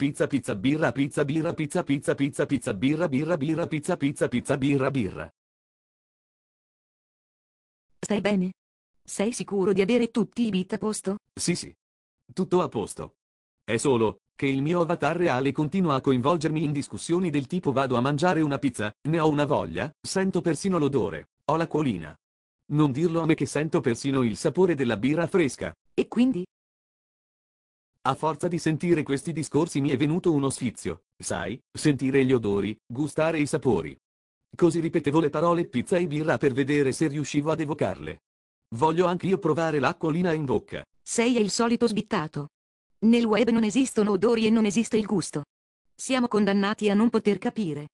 Pizza pizza birra pizza birra pizza pizza pizza pizza birra birra birra pizza pizza pizza birra birra. Stai bene? Sei sicuro di avere tutti i bit a posto? Sì sì. Tutto a posto. È solo che il mio avatar reale continua a coinvolgermi in discussioni del tipo vado a mangiare una pizza, ne ho una voglia, sento persino l'odore, ho la colina. Non dirlo a me che sento persino il sapore della birra fresca. E quindi? A forza di sentire questi discorsi mi è venuto uno sfizio, sai, sentire gli odori, gustare i sapori. Così ripetevo le parole pizza e birra per vedere se riuscivo ad evocarle. Voglio anch'io provare l'acquolina in bocca. Sei il solito sbittato. Nel web non esistono odori e non esiste il gusto. Siamo condannati a non poter capire.